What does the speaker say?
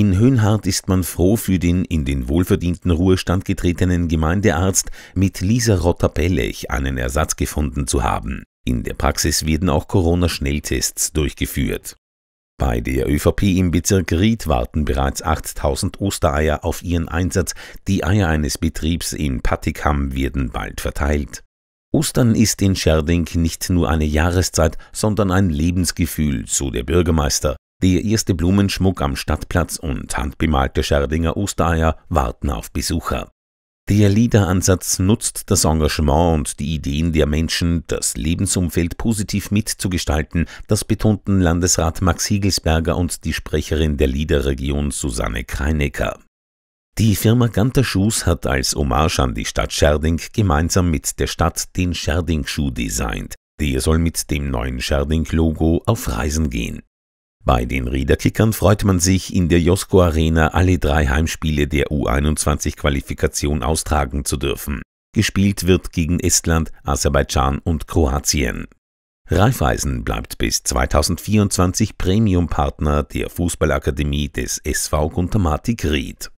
In Höhnhardt ist man froh für den in den wohlverdienten Ruhestand getretenen Gemeindearzt mit Lisa Rotter-Pellech einen Ersatz gefunden zu haben. In der Praxis werden auch Corona-Schnelltests durchgeführt. Bei der ÖVP im Bezirk Ried warten bereits 8000 Ostereier auf ihren Einsatz. Die Eier eines Betriebs in Pattikam werden bald verteilt. Ostern ist in Scherding nicht nur eine Jahreszeit, sondern ein Lebensgefühl, so der Bürgermeister. Der erste Blumenschmuck am Stadtplatz und handbemalte Scherdinger Ostereier warten auf Besucher. Der Liederansatz nutzt das Engagement und die Ideen der Menschen, das Lebensumfeld positiv mitzugestalten, das betonten Landesrat Max Hiegelsberger und die Sprecherin der Liederregion Susanne Kreinecker. Die Firma Ganter Schuhs hat als Hommage an die Stadt Scherding gemeinsam mit der Stadt den Scherding-Schuh designt. Der soll mit dem neuen Scherding-Logo auf Reisen gehen. Bei den Riederkickern freut man sich, in der Josko Arena alle drei Heimspiele der U21-Qualifikation austragen zu dürfen. Gespielt wird gegen Estland, Aserbaidschan und Kroatien. Raiffeisen bleibt bis 2024 Premium-Partner der Fußballakademie des SV Guntermatik Ried.